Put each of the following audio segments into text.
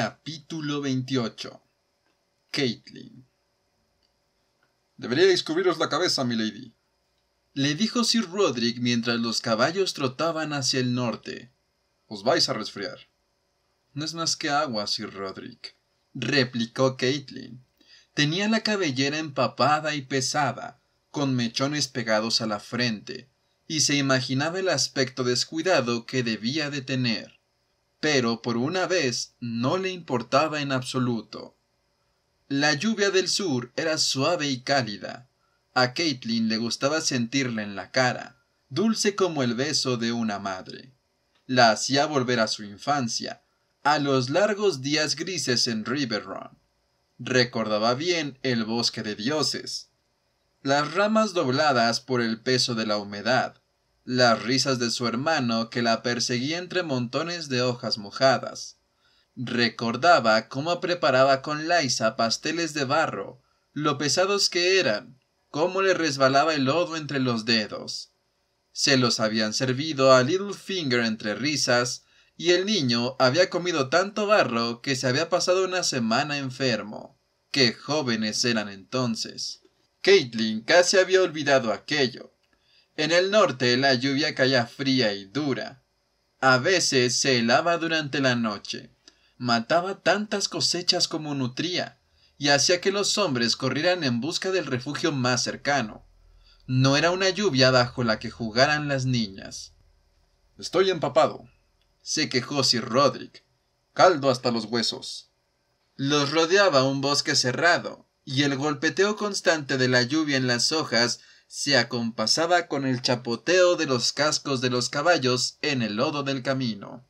Capítulo 28 Caitlin Deberíais cubriros la cabeza, milady. Le dijo Sir Roderick mientras los caballos trotaban hacia el norte. Os vais a resfriar. No es más que agua, Sir Roderick, replicó Caitlin. Tenía la cabellera empapada y pesada, con mechones pegados a la frente, y se imaginaba el aspecto descuidado que debía de tener pero por una vez no le importaba en absoluto. La lluvia del sur era suave y cálida. A Caitlin le gustaba sentirla en la cara, dulce como el beso de una madre. La hacía volver a su infancia, a los largos días grises en River Recordaba bien el bosque de dioses, las ramas dobladas por el peso de la humedad, las risas de su hermano que la perseguía entre montones de hojas mojadas. Recordaba cómo preparaba con Liza pasteles de barro, lo pesados que eran, cómo le resbalaba el lodo entre los dedos. Se los habían servido a Littlefinger entre risas, y el niño había comido tanto barro que se había pasado una semana enfermo. ¡Qué jóvenes eran entonces! Caitlin casi había olvidado aquello en el norte la lluvia caía fría y dura. A veces se helaba durante la noche. Mataba tantas cosechas como nutría y hacía que los hombres corrieran en busca del refugio más cercano. No era una lluvia bajo la que jugaran las niñas. Estoy empapado, se quejó Sir Roderick. Caldo hasta los huesos. Los rodeaba un bosque cerrado, y el golpeteo constante de la lluvia en las hojas se acompasaba con el chapoteo de los cascos de los caballos en el lodo del camino.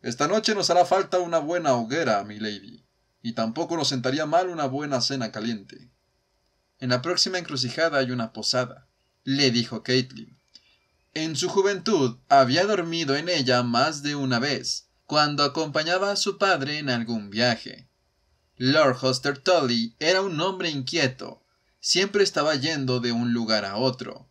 Esta noche nos hará falta una buena hoguera, mi lady, y tampoco nos sentaría mal una buena cena caliente. En la próxima encrucijada hay una posada, le dijo Caitlin. En su juventud había dormido en ella más de una vez, cuando acompañaba a su padre en algún viaje. Lord Hoster Tully era un hombre inquieto siempre estaba yendo de un lugar a otro.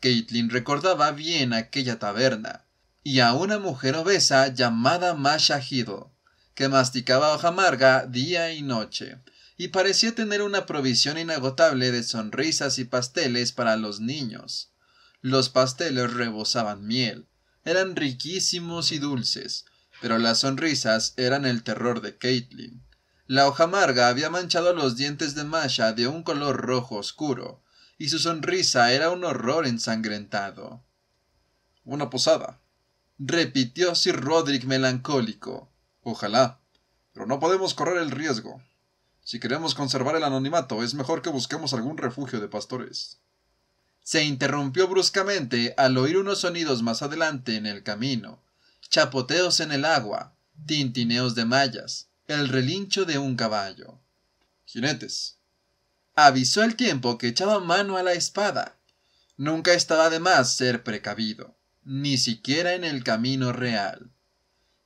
Caitlin recordaba bien aquella taberna y a una mujer obesa llamada Masha Hido, que masticaba hoja amarga día y noche y parecía tener una provisión inagotable de sonrisas y pasteles para los niños. Los pasteles rebosaban miel, eran riquísimos y dulces, pero las sonrisas eran el terror de Caitlin. La hoja amarga había manchado los dientes de Masha de un color rojo oscuro, y su sonrisa era un horror ensangrentado. Una posada, repitió Sir Roderick melancólico. Ojalá, pero no podemos correr el riesgo. Si queremos conservar el anonimato, es mejor que busquemos algún refugio de pastores. Se interrumpió bruscamente al oír unos sonidos más adelante en el camino, chapoteos en el agua, tintineos de mallas, el relincho de un caballo. Jinetes. Avisó el tiempo que echaba mano a la espada. Nunca estaba de más ser precavido, ni siquiera en el camino real.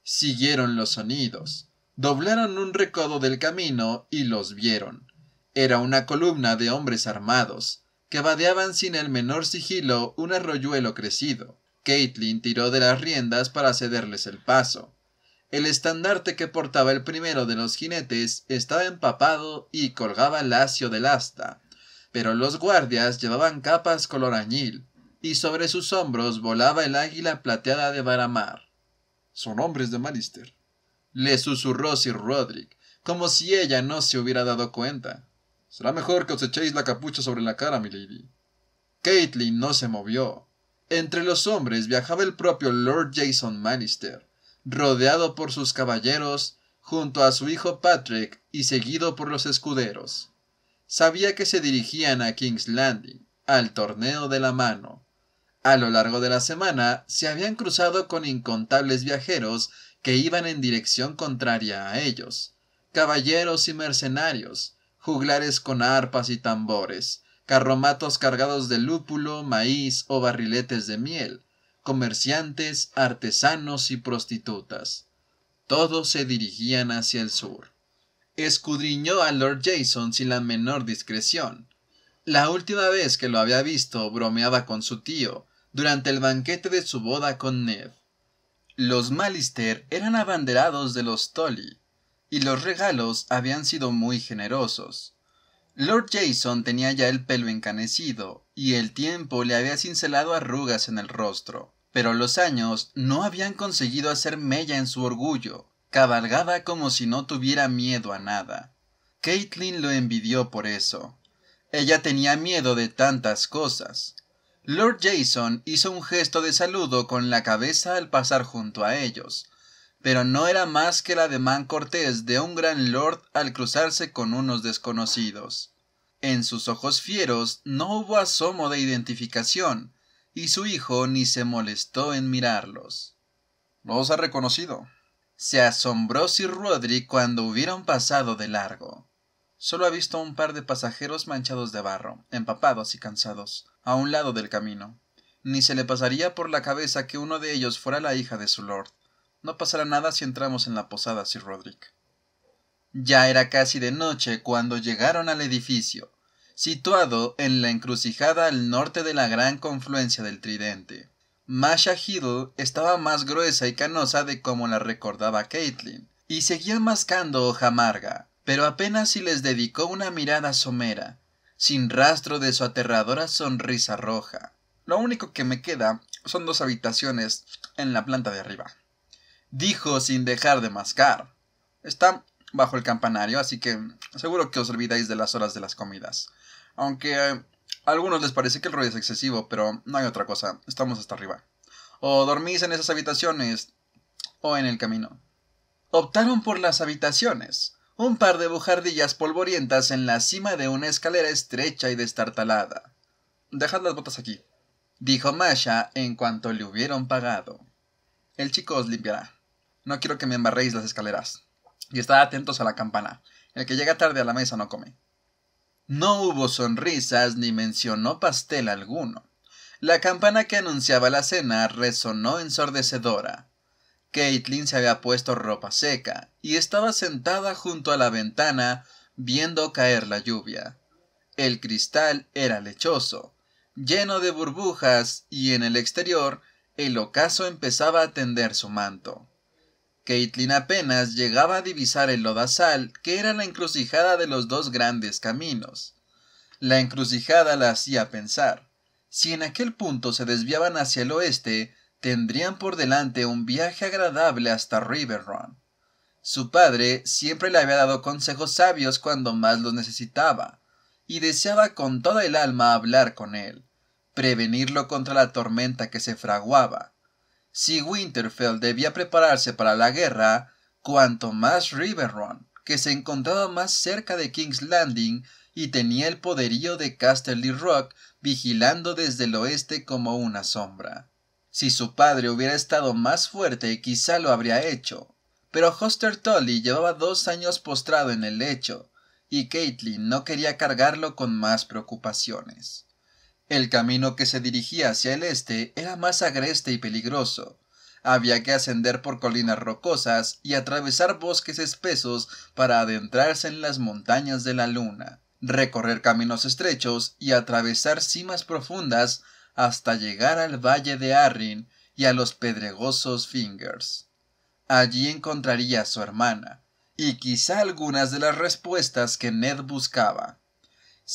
Siguieron los sonidos, doblaron un recodo del camino y los vieron. Era una columna de hombres armados, que vadeaban sin el menor sigilo un arroyuelo crecido. Caitlin tiró de las riendas para cederles el paso. El estandarte que portaba el primero de los jinetes estaba empapado y colgaba lacio del asta, pero los guardias llevaban capas color añil, y sobre sus hombros volaba el águila plateada de Baramar. Son hombres de Malister. Le susurró Sir Roderick, como si ella no se hubiera dado cuenta. Será mejor que os echéis la capucha sobre la cara, lady. Caitlin no se movió. Entre los hombres viajaba el propio Lord Jason Malister rodeado por sus caballeros, junto a su hijo Patrick y seguido por los escuderos. Sabía que se dirigían a King's Landing, al torneo de la mano. A lo largo de la semana se habían cruzado con incontables viajeros que iban en dirección contraria a ellos, caballeros y mercenarios, juglares con arpas y tambores, carromatos cargados de lúpulo, maíz o barriletes de miel, comerciantes, artesanos y prostitutas. Todos se dirigían hacia el sur. Escudriñó a Lord Jason sin la menor discreción. La última vez que lo había visto bromeaba con su tío, durante el banquete de su boda con Ned. Los Malister eran abanderados de los Tolly, y los regalos habían sido muy generosos. Lord Jason tenía ya el pelo encanecido, y el tiempo le había cincelado arrugas en el rostro, pero los años no habían conseguido hacer mella en su orgullo. Cabalgaba como si no tuviera miedo a nada. Caitlin lo envidió por eso. Ella tenía miedo de tantas cosas. Lord Jason hizo un gesto de saludo con la cabeza al pasar junto a ellos, pero no era más que el ademán cortés de un gran lord al cruzarse con unos desconocidos. En sus ojos fieros no hubo asomo de identificación, y su hijo ni se molestó en mirarlos. Los ha reconocido. Se asombró Sir Rodri cuando hubieron pasado de largo. Solo ha visto a un par de pasajeros manchados de barro, empapados y cansados, a un lado del camino. Ni se le pasaría por la cabeza que uno de ellos fuera la hija de su lord. No pasará nada si entramos en la posada, Sir Roderick. Ya era casi de noche cuando llegaron al edificio, situado en la encrucijada al norte de la gran confluencia del Tridente. Masha Hiddle estaba más gruesa y canosa de como la recordaba Caitlin, y seguía mascando hoja amarga, pero apenas si les dedicó una mirada somera, sin rastro de su aterradora sonrisa roja. Lo único que me queda son dos habitaciones en la planta de arriba dijo sin dejar de mascar. Está bajo el campanario, así que seguro que os olvidáis de las horas de las comidas. Aunque eh, a algunos les parece que el ruido es excesivo, pero no hay otra cosa, estamos hasta arriba. O dormís en esas habitaciones, o en el camino. Optaron por las habitaciones, un par de bujardillas polvorientas en la cima de una escalera estrecha y destartalada. Dejad las botas aquí, dijo Masha en cuanto le hubieron pagado. El chico os limpiará. No quiero que me embarréis las escaleras. Y está atentos a la campana. El que llega tarde a la mesa no come. No hubo sonrisas ni mencionó pastel alguno. La campana que anunciaba la cena resonó ensordecedora. Caitlin se había puesto ropa seca y estaba sentada junto a la ventana viendo caer la lluvia. El cristal era lechoso, lleno de burbujas, y en el exterior el ocaso empezaba a tender su manto. Caitlin apenas llegaba a divisar el lodazal, que era la encrucijada de los dos grandes caminos. La encrucijada la hacía pensar. Si en aquel punto se desviaban hacia el oeste, tendrían por delante un viaje agradable hasta River Run. Su padre siempre le había dado consejos sabios cuando más los necesitaba, y deseaba con toda el alma hablar con él, prevenirlo contra la tormenta que se fraguaba, si Winterfell debía prepararse para la guerra, cuanto más Riverrun, que se encontraba más cerca de King's Landing y tenía el poderío de Casterly Rock vigilando desde el oeste como una sombra. Si su padre hubiera estado más fuerte, quizá lo habría hecho. Pero Hoster Tully llevaba dos años postrado en el lecho, y Caitlin no quería cargarlo con más preocupaciones. El camino que se dirigía hacia el este era más agreste y peligroso. Había que ascender por colinas rocosas y atravesar bosques espesos para adentrarse en las montañas de la luna, recorrer caminos estrechos y atravesar cimas profundas hasta llegar al valle de Arrin y a los pedregosos Fingers. Allí encontraría a su hermana, y quizá algunas de las respuestas que Ned buscaba.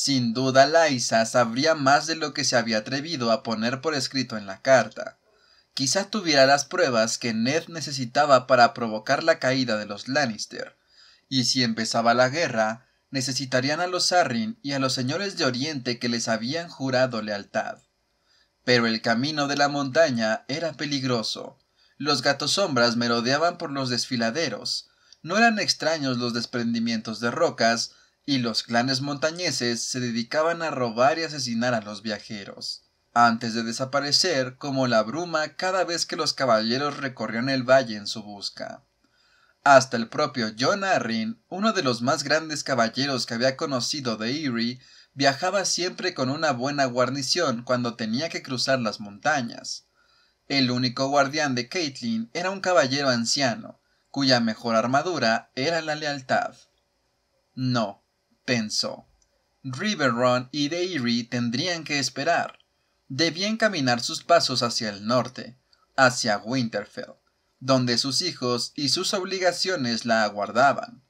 Sin duda Laisa sabría más de lo que se había atrevido a poner por escrito en la carta. Quizá tuviera las pruebas que Ned necesitaba para provocar la caída de los Lannister. Y si empezaba la guerra, necesitarían a los Arryn y a los señores de Oriente que les habían jurado lealtad. Pero el camino de la montaña era peligroso. Los gatos sombras merodeaban por los desfiladeros. No eran extraños los desprendimientos de rocas, y los clanes montañeses se dedicaban a robar y asesinar a los viajeros, antes de desaparecer como la bruma cada vez que los caballeros recorrieron el valle en su busca. Hasta el propio John Arryn, uno de los más grandes caballeros que había conocido de Erie, viajaba siempre con una buena guarnición cuando tenía que cruzar las montañas. El único guardián de Caitlin era un caballero anciano, cuya mejor armadura era la lealtad. No, pensó. Riverrun y Deiri tendrían que esperar. Debían caminar sus pasos hacia el norte, hacia Winterfell, donde sus hijos y sus obligaciones la aguardaban.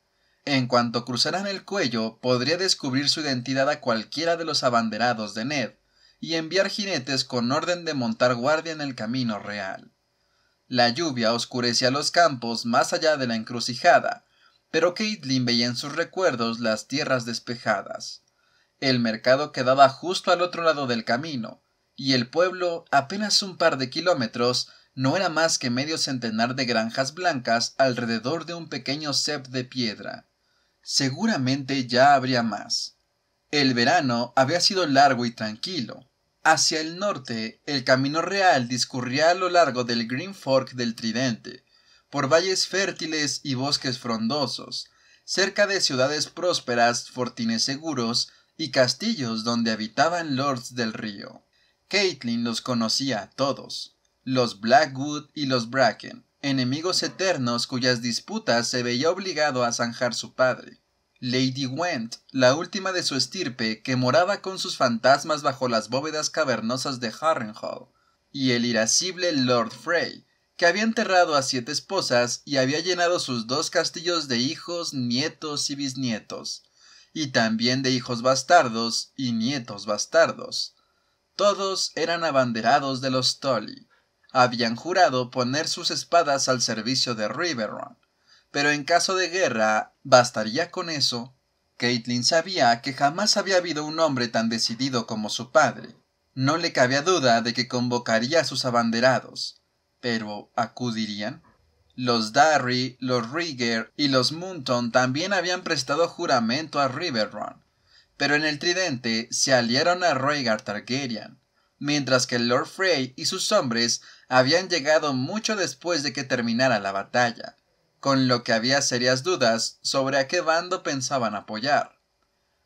En cuanto cruzaran el cuello, podría descubrir su identidad a cualquiera de los abanderados de Ned y enviar jinetes con orden de montar guardia en el camino real. La lluvia oscurecía los campos más allá de la encrucijada, pero Caitlin veía en sus recuerdos las tierras despejadas. El mercado quedaba justo al otro lado del camino, y el pueblo, apenas un par de kilómetros, no era más que medio centenar de granjas blancas alrededor de un pequeño cep de piedra. Seguramente ya habría más. El verano había sido largo y tranquilo. Hacia el norte, el camino real discurría a lo largo del Green Fork del Tridente, por valles fértiles y bosques frondosos, cerca de ciudades prósperas, fortines seguros y castillos donde habitaban lords del río. Caitlin los conocía a todos, los Blackwood y los Bracken, enemigos eternos cuyas disputas se veía obligado a zanjar su padre. Lady Went, la última de su estirpe, que moraba con sus fantasmas bajo las bóvedas cavernosas de Harrenhall, y el irascible Lord Frey, que había enterrado a siete esposas y había llenado sus dos castillos de hijos, nietos y bisnietos, y también de hijos bastardos y nietos bastardos. Todos eran abanderados de los Tolly. Habían jurado poner sus espadas al servicio de Riverrun, pero en caso de guerra, ¿bastaría con eso? Caitlin sabía que jamás había habido un hombre tan decidido como su padre. No le cabía duda de que convocaría a sus abanderados, pero ¿acudirían? Los Darry, los Rigger y los Munton también habían prestado juramento a Riverrun, pero en el Tridente se aliaron a Rhaegar Targaryen, mientras que Lord Frey y sus hombres habían llegado mucho después de que terminara la batalla, con lo que había serias dudas sobre a qué bando pensaban apoyar.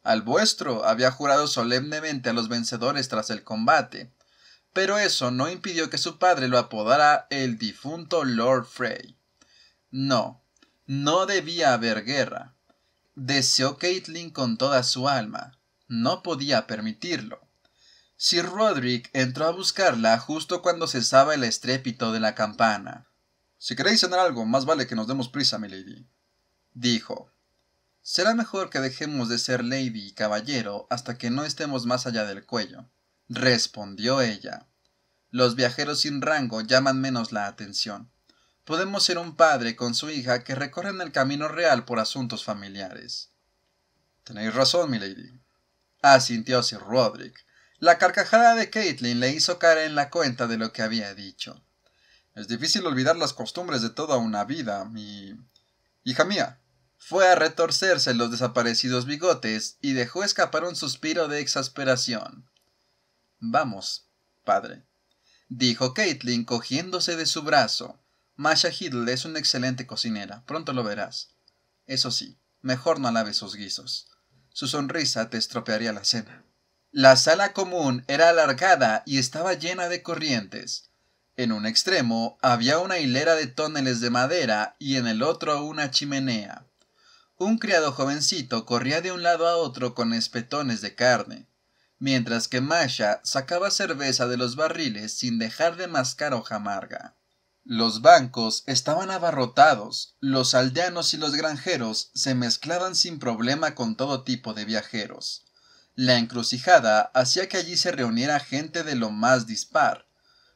Al vuestro había jurado solemnemente a los vencedores tras el combate, pero eso no impidió que su padre lo apodara el difunto Lord Frey. No, no debía haber guerra. Deseó Caitlin con toda su alma. No podía permitirlo. Sir Roderick entró a buscarla justo cuando cesaba el estrépito de la campana. Si queréis cenar algo, más vale que nos demos prisa, mi Lady. Dijo. Será mejor que dejemos de ser lady y caballero hasta que no estemos más allá del cuello respondió ella. Los viajeros sin rango llaman menos la atención. Podemos ser un padre con su hija que recorren el camino real por asuntos familiares. Tenéis razón, milady. Asintió Sir Roderick. La carcajada de Caitlin le hizo caer en la cuenta de lo que había dicho. Es difícil olvidar las costumbres de toda una vida, mi. Hija mía. Fue a retorcerse los desaparecidos bigotes y dejó escapar un suspiro de exasperación. Vamos, padre, dijo Caitlin cogiéndose de su brazo. Masha Hiddle es una excelente cocinera, pronto lo verás. Eso sí, mejor no alabe sus guisos. Su sonrisa te estropearía la cena. La sala común era alargada y estaba llena de corrientes. En un extremo había una hilera de túneles de madera y en el otro una chimenea. Un criado jovencito corría de un lado a otro con espetones de carne mientras que Masha sacaba cerveza de los barriles sin dejar de mascar hoja amarga. Los bancos estaban abarrotados, los aldeanos y los granjeros se mezclaban sin problema con todo tipo de viajeros. La encrucijada hacía que allí se reuniera gente de lo más dispar.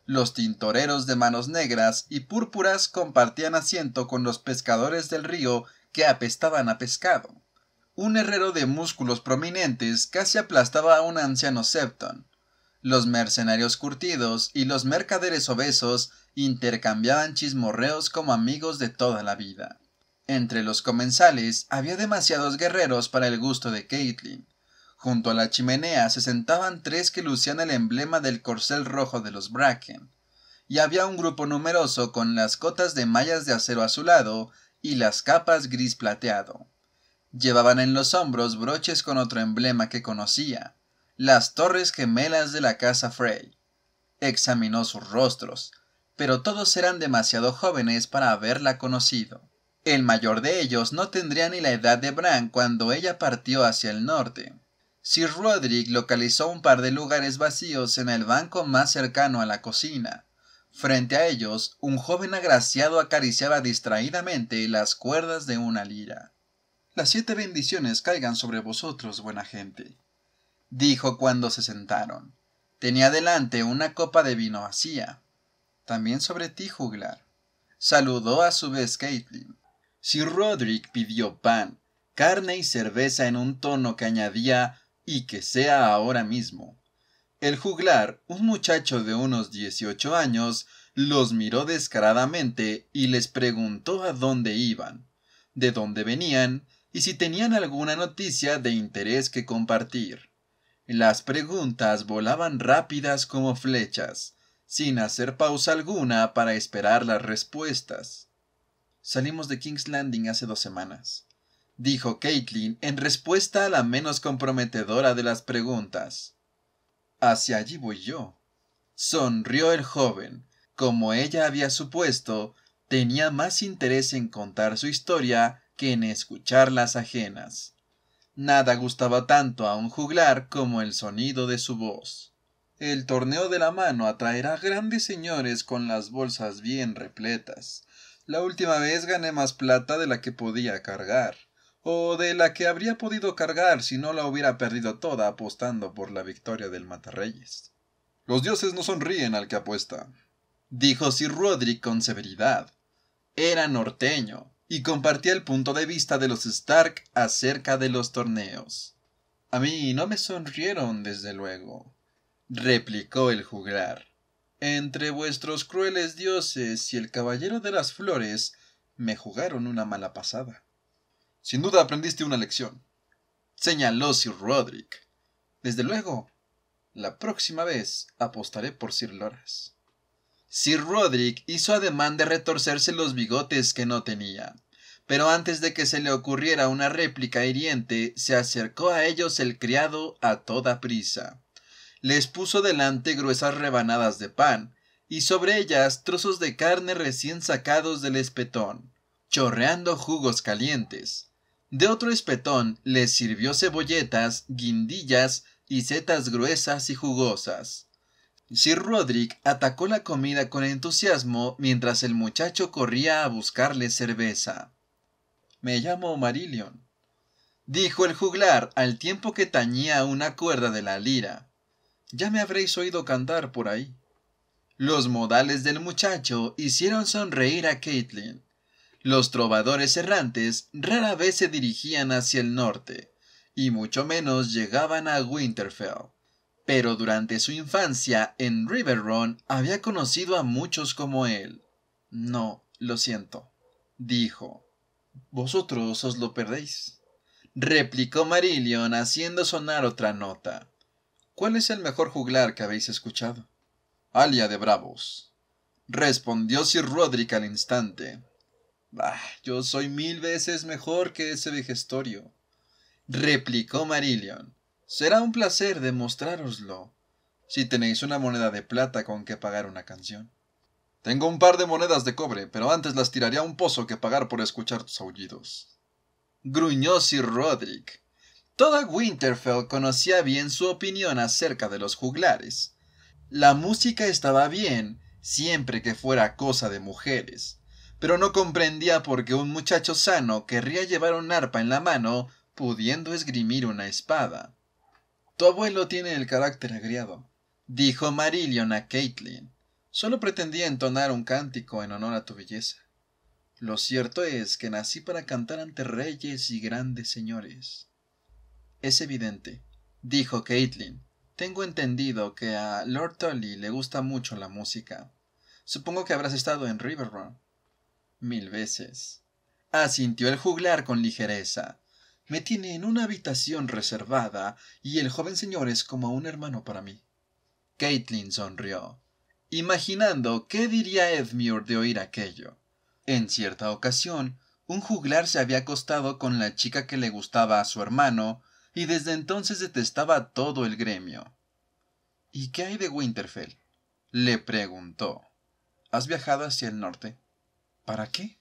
Los tintoreros de manos negras y púrpuras compartían asiento con los pescadores del río que apestaban a pescado un herrero de músculos prominentes casi aplastaba a un anciano septon. Los mercenarios curtidos y los mercaderes obesos intercambiaban chismorreos como amigos de toda la vida. Entre los comensales había demasiados guerreros para el gusto de Caitlyn. Junto a la chimenea se sentaban tres que lucían el emblema del corcel rojo de los Bracken, y había un grupo numeroso con las cotas de mallas de acero azulado y las capas gris plateado. Llevaban en los hombros broches con otro emblema que conocía, las torres gemelas de la casa Frey. Examinó sus rostros, pero todos eran demasiado jóvenes para haberla conocido. El mayor de ellos no tendría ni la edad de Bran cuando ella partió hacia el norte. Sir Roderick localizó un par de lugares vacíos en el banco más cercano a la cocina. Frente a ellos, un joven agraciado acariciaba distraídamente las cuerdas de una lira las siete bendiciones caigan sobre vosotros, buena gente. Dijo cuando se sentaron. Tenía delante una copa de vino vacía. También sobre ti, juglar. Saludó a su vez Caitlin. Sir Roderick pidió pan, carne y cerveza en un tono que añadía y que sea ahora mismo. El juglar, un muchacho de unos 18 años, los miró descaradamente y les preguntó a dónde iban, de dónde venían y si tenían alguna noticia de interés que compartir. Las preguntas volaban rápidas como flechas, sin hacer pausa alguna para esperar las respuestas. Salimos de King's Landing hace dos semanas, dijo Caitlin en respuesta a la menos comprometedora de las preguntas. Hacia allí voy yo. Sonrió el joven. Como ella había supuesto, tenía más interés en contar su historia que en escuchar las ajenas. Nada gustaba tanto a un juglar como el sonido de su voz. El torneo de la mano atraerá grandes señores con las bolsas bien repletas. La última vez gané más plata de la que podía cargar, o de la que habría podido cargar si no la hubiera perdido toda apostando por la victoria del Matarreyes. Los dioses no sonríen al que apuesta, dijo Sir Roderick con severidad. Era norteño, y compartía el punto de vista de los Stark acerca de los torneos. A mí no me sonrieron, desde luego, replicó el juglar. Entre vuestros crueles dioses y el caballero de las flores me jugaron una mala pasada. Sin duda aprendiste una lección, señaló Sir Roderick. Desde luego, la próxima vez apostaré por Sir Loras. Sir Roderick hizo ademán de retorcerse los bigotes que no tenía. Pero antes de que se le ocurriera una réplica hiriente, se acercó a ellos el criado a toda prisa. Les puso delante gruesas rebanadas de pan, y sobre ellas trozos de carne recién sacados del espetón, chorreando jugos calientes. De otro espetón les sirvió cebolletas, guindillas y setas gruesas y jugosas. Sir Roderick atacó la comida con entusiasmo mientras el muchacho corría a buscarle cerveza. Me llamo Marillion, dijo el juglar al tiempo que tañía una cuerda de la lira. Ya me habréis oído cantar por ahí. Los modales del muchacho hicieron sonreír a Caitlin. Los trovadores errantes rara vez se dirigían hacia el norte, y mucho menos llegaban a Winterfell pero durante su infancia en Riverrun había conocido a muchos como él. No, lo siento, dijo. Vosotros os lo perdéis. Replicó Marillion haciendo sonar otra nota. ¿Cuál es el mejor juglar que habéis escuchado? Alia de Bravos. Respondió Sir Roderick al instante. Bah, yo soy mil veces mejor que ese vejestorio. Replicó Marillion. Será un placer demostraroslo. si tenéis una moneda de plata con que pagar una canción. Tengo un par de monedas de cobre, pero antes las tiraría a un pozo que pagar por escuchar tus aullidos. Gruñó Sir Roderick. Toda Winterfell conocía bien su opinión acerca de los juglares. La música estaba bien, siempre que fuera cosa de mujeres, pero no comprendía por qué un muchacho sano querría llevar un arpa en la mano pudiendo esgrimir una espada. Tu abuelo tiene el carácter agriado, dijo Marillion a Caitlin. Solo pretendía entonar un cántico en honor a tu belleza. Lo cierto es que nací para cantar ante reyes y grandes señores. Es evidente, dijo Caitlin. Tengo entendido que a Lord Tully le gusta mucho la música. Supongo que habrás estado en Riverrun. Mil veces. Asintió el juglar con ligereza, me tiene en una habitación reservada y el joven señor es como un hermano para mí. Caitlin sonrió, imaginando qué diría Edmure de oír aquello. En cierta ocasión, un juglar se había acostado con la chica que le gustaba a su hermano y desde entonces detestaba todo el gremio. ¿Y qué hay de Winterfell? le preguntó. ¿Has viajado hacia el norte? ¿Para qué?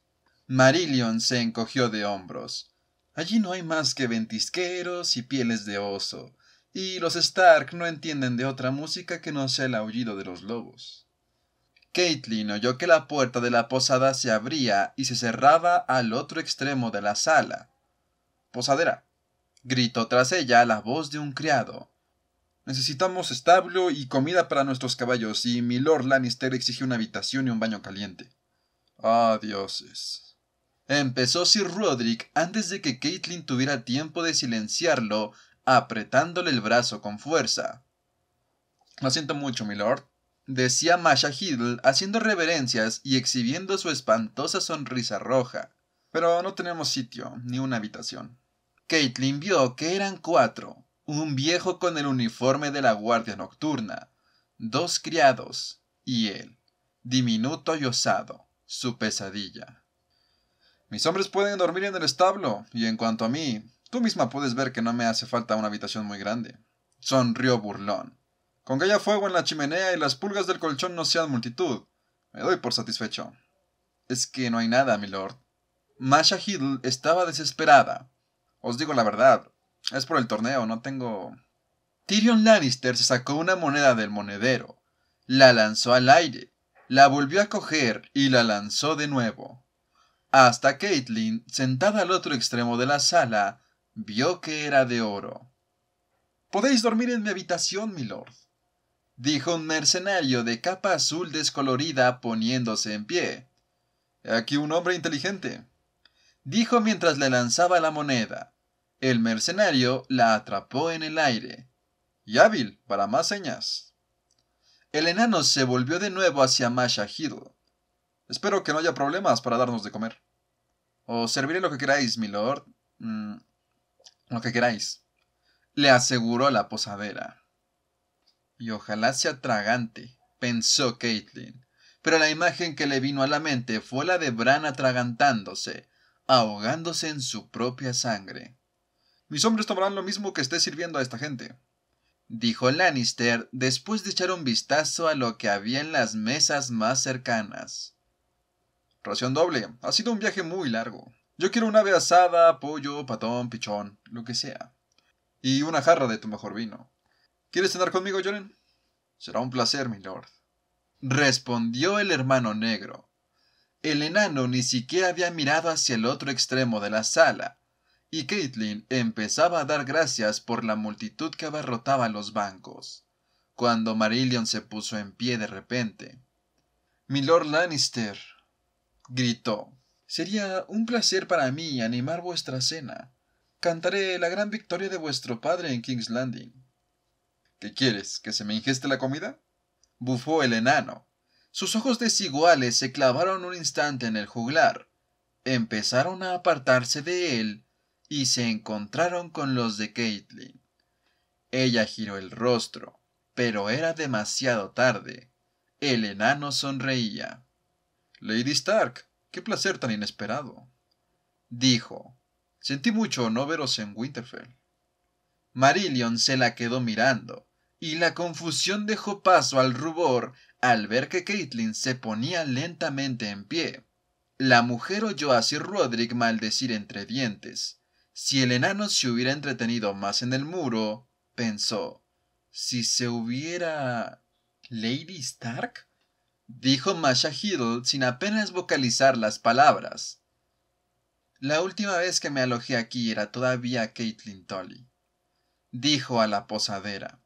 Marillion se encogió de hombros. Allí no hay más que ventisqueros y pieles de oso, y los Stark no entienden de otra música que no sea el aullido de los lobos. Caitlin oyó que la puerta de la posada se abría y se cerraba al otro extremo de la sala. Posadera, gritó tras ella la voz de un criado. Necesitamos establo y comida para nuestros caballos, y mi Lord Lannister exige una habitación y un baño caliente. Ah, dioses. Empezó Sir Roderick antes de que Caitlin tuviera tiempo de silenciarlo, apretándole el brazo con fuerza. Lo siento mucho, milord, decía Masha Hiddle, haciendo reverencias y exhibiendo su espantosa sonrisa roja. Pero no tenemos sitio, ni una habitación. Caitlin vio que eran cuatro, un viejo con el uniforme de la guardia nocturna, dos criados, y él, diminuto y osado, su pesadilla. Mis hombres pueden dormir en el establo, y en cuanto a mí, tú misma puedes ver que no me hace falta una habitación muy grande. Sonrió burlón. Con que haya fuego en la chimenea y las pulgas del colchón no sean multitud, me doy por satisfecho. Es que no hay nada, Lord». Masha Hill estaba desesperada. Os digo la verdad, es por el torneo, no tengo... Tyrion Lannister se sacó una moneda del monedero, la lanzó al aire, la volvió a coger y la lanzó de nuevo hasta Caitlin, sentada al otro extremo de la sala, vio que era de oro. Podéis dormir en mi habitación, milord, dijo un mercenario de capa azul descolorida poniéndose en pie. Aquí un hombre inteligente, dijo mientras le lanzaba la moneda. El mercenario la atrapó en el aire. Y hábil para más señas. El enano se volvió de nuevo hacia Masha Espero que no haya problemas para darnos de comer o serviré lo que queráis, milord, mm, lo que queráis, le aseguró la posadera. Y ojalá sea tragante, pensó Caitlin, pero la imagen que le vino a la mente fue la de Bran atragantándose, ahogándose en su propia sangre. Mis hombres tomarán lo mismo que esté sirviendo a esta gente, dijo Lannister después de echar un vistazo a lo que había en las mesas más cercanas. Ración doble. Ha sido un viaje muy largo. Yo quiero una ave asada, pollo, patón, pichón, lo que sea. Y una jarra de tu mejor vino. ¿Quieres cenar conmigo, Joren? Será un placer, mi lord. Respondió el hermano negro. El enano ni siquiera había mirado hacia el otro extremo de la sala, y Caitlin empezaba a dar gracias por la multitud que abarrotaba los bancos, cuando Marillion se puso en pie de repente. Milord Lannister, gritó. Sería un placer para mí animar vuestra cena. Cantaré la gran victoria de vuestro padre en King's Landing. ¿Qué quieres? ¿Que se me ingeste la comida? bufó el enano. Sus ojos desiguales se clavaron un instante en el juglar. Empezaron a apartarse de él y se encontraron con los de Caitlin. Ella giró el rostro, pero era demasiado tarde. El enano sonreía. Lady Stark, qué placer tan inesperado. Dijo, sentí mucho no veros en Winterfell. Marillion se la quedó mirando, y la confusión dejó paso al rubor al ver que Caitlin se ponía lentamente en pie. La mujer oyó a Sir Roderick maldecir entre dientes. Si el enano se hubiera entretenido más en el muro, pensó, si se hubiera... Lady Stark? dijo Masha Hiddle sin apenas vocalizar las palabras. La última vez que me alojé aquí era todavía Caitlin Tolly, dijo a la posadera.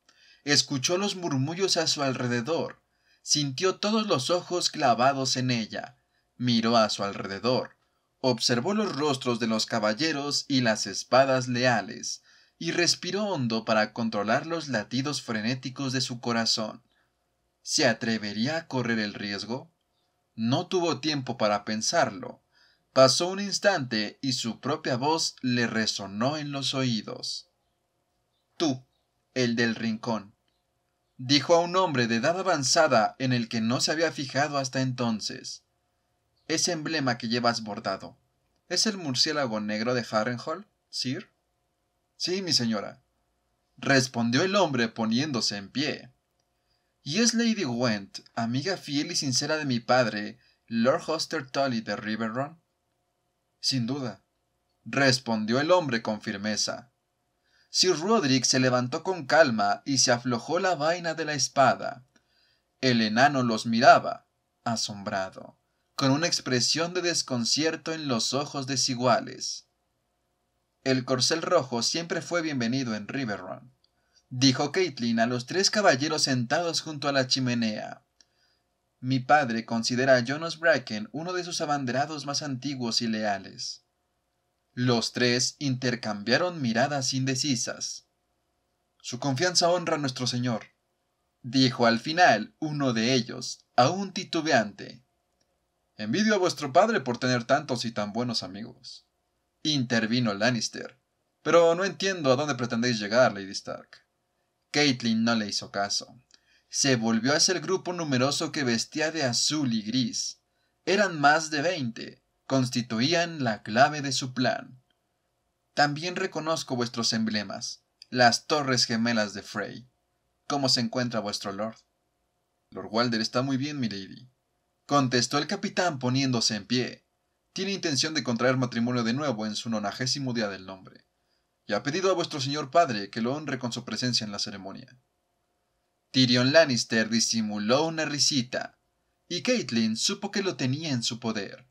Escuchó los murmullos a su alrededor, sintió todos los ojos clavados en ella, miró a su alrededor, observó los rostros de los caballeros y las espadas leales, y respiró hondo para controlar los latidos frenéticos de su corazón. ¿Se atrevería a correr el riesgo? No tuvo tiempo para pensarlo. Pasó un instante y su propia voz le resonó en los oídos. Tú, el del rincón, dijo a un hombre de edad avanzada en el que no se había fijado hasta entonces. Ese emblema que llevas bordado, ¿es el murciélago negro de Harrenhall, Sir? Sí, mi señora, respondió el hombre poniéndose en pie. Y es Lady Went, amiga fiel y sincera de mi padre, Lord Hoster Tully de Riverrun. Sin duda, respondió el hombre con firmeza. Sir Roderick se levantó con calma y se aflojó la vaina de la espada. El enano los miraba, asombrado, con una expresión de desconcierto en los ojos desiguales. El corcel rojo siempre fue bienvenido en Riverrun dijo Caitlin a los tres caballeros sentados junto a la chimenea. Mi padre considera a Jonas Bracken uno de sus abanderados más antiguos y leales. Los tres intercambiaron miradas indecisas. Su confianza honra a nuestro Señor, dijo al final uno de ellos, aún titubeante. Envidio a vuestro padre por tener tantos y tan buenos amigos, intervino Lannister. Pero no entiendo a dónde pretendéis llegar, Lady Stark. Caitlin no le hizo caso. Se volvió hacia el grupo numeroso que vestía de azul y gris. Eran más de veinte. Constituían la clave de su plan. También reconozco vuestros emblemas, las torres gemelas de Frey. ¿Cómo se encuentra vuestro lord? Lord Walder está muy bien, milady. Contestó el capitán poniéndose en pie. Tiene intención de contraer matrimonio de nuevo en su nonagésimo día del nombre y ha pedido a vuestro señor padre que lo honre con su presencia en la ceremonia. Tyrion Lannister disimuló una risita, y Caitlin supo que lo tenía en su poder.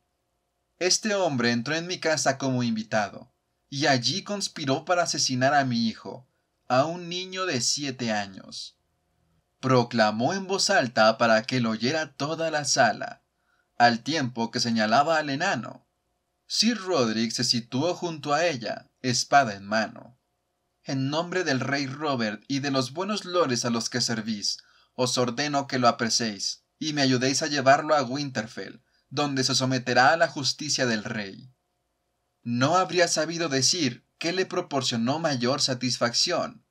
Este hombre entró en mi casa como invitado, y allí conspiró para asesinar a mi hijo, a un niño de siete años. Proclamó en voz alta para que lo oyera toda la sala, al tiempo que señalaba al enano. Sir Roderick se situó junto a ella, espada en mano. En nombre del rey Robert y de los buenos lores a los que servís, os ordeno que lo apreséis, y me ayudéis a llevarlo a Winterfell, donde se someterá a la justicia del rey. No habría sabido decir qué le proporcionó mayor satisfacción.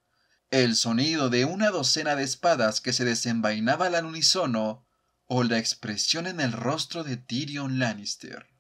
El sonido de una docena de espadas que se desenvainaba al unísono, o la expresión en el rostro de Tyrion Lannister.